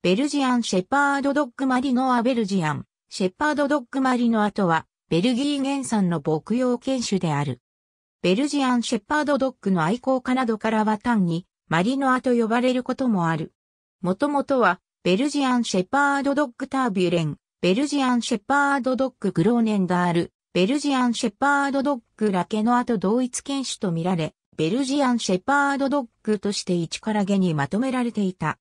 ベルジアンシェパードドッグマリノアベルジアン、シェパードドッグマリノアとは、ベルギー原産の牧羊犬種である。ベルジアンシェパードドッグの愛好家などからは単に、マリノアと呼ばれることもある。もともとは、ベルジアンシェパードドッグタービュレン、ベルジアンシェパードドッググローネンダール、ベルジアンシェパードドッグラケノアと同一犬種とみられ、ベルジアンシェパードドッグとして一から下にまとめられていた。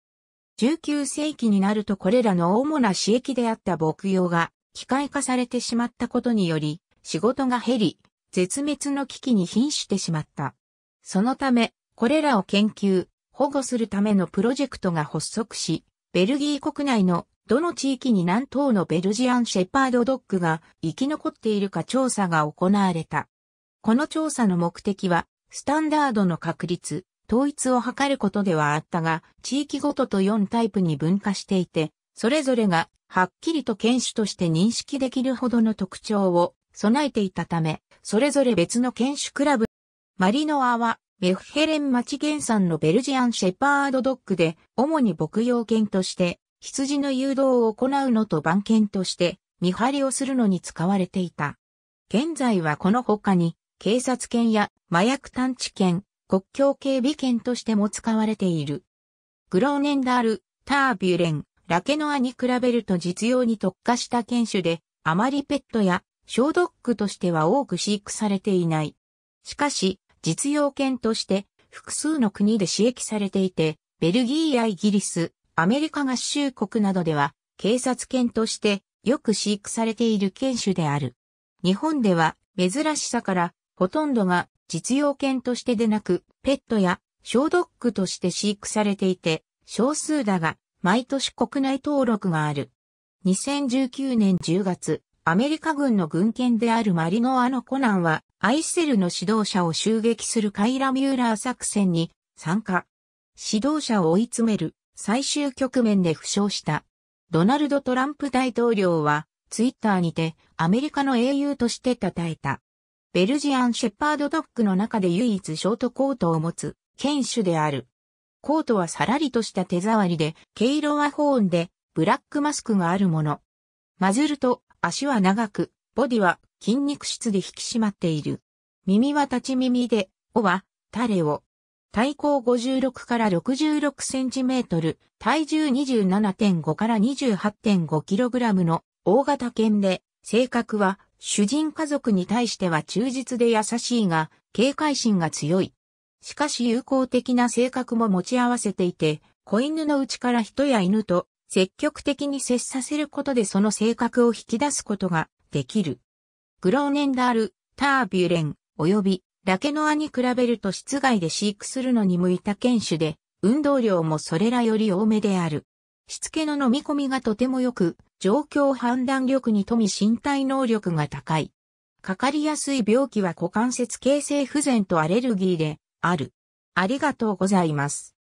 19世紀になるとこれらの主な私益であった牧羊が機械化されてしまったことにより、仕事が減り、絶滅の危機に瀕してしまった。そのため、これらを研究、保護するためのプロジェクトが発足し、ベルギー国内のどの地域に何頭のベルジアンシェパードドッグが生き残っているか調査が行われた。この調査の目的は、スタンダードの確立、統一を図ることではあったが、地域ごとと4タイプに分化していて、それぞれがはっきりと犬種として認識できるほどの特徴を備えていたため、それぞれ別の犬種クラブ。マリノアは、メフヘレン町原産のベルジアンシェパードドッグで、主に牧羊犬として、羊の誘導を行うのと番犬として、見張りをするのに使われていた。現在はこの他に、警察犬や麻薬探知犬、国境警備犬としても使われている。グローネンダール、タービュレン、ラケノアに比べると実用に特化した犬種で、あまりペットや小ドッグとしては多く飼育されていない。しかし、実用犬として複数の国で使役されていて、ベルギーやイギリス、アメリカ合衆国などでは、警察犬としてよく飼育されている犬種である。日本では珍しさからほとんどが実用犬としてでなく、ペットや小ドッグとして飼育されていて、少数だが、毎年国内登録がある。2019年10月、アメリカ軍の軍犬であるマリノアのコナンは、アイセルの指導者を襲撃するカイラ・ミューラー作戦に参加。指導者を追い詰める最終局面で負傷した。ドナルド・トランプ大統領は、ツイッターにてアメリカの英雄として称えた。ベルジアンシェパードドッグの中で唯一ショートコートを持つ、犬種である。コートはさらりとした手触りで、毛色はホーンで、ブラックマスクがあるもの。混ぜると足は長く、ボディは筋肉質で引き締まっている。耳は立ち耳で、尾はタレを。体高56から66センチメートル、体重27.5から28.5キログラムの大型犬で、性格は主人家族に対しては忠実で優しいが、警戒心が強い。しかし友好的な性格も持ち合わせていて、子犬のうちから人や犬と積極的に接させることでその性格を引き出すことができる。グローネンダール、タービュレン、及びラケノアに比べると室外で飼育するのに向いた犬種で、運動量もそれらより多めである。しつけの飲み込みがとても良く、状況判断力に富み身体能力が高い。かかりやすい病気は股関節形成不全とアレルギーである。ありがとうございます。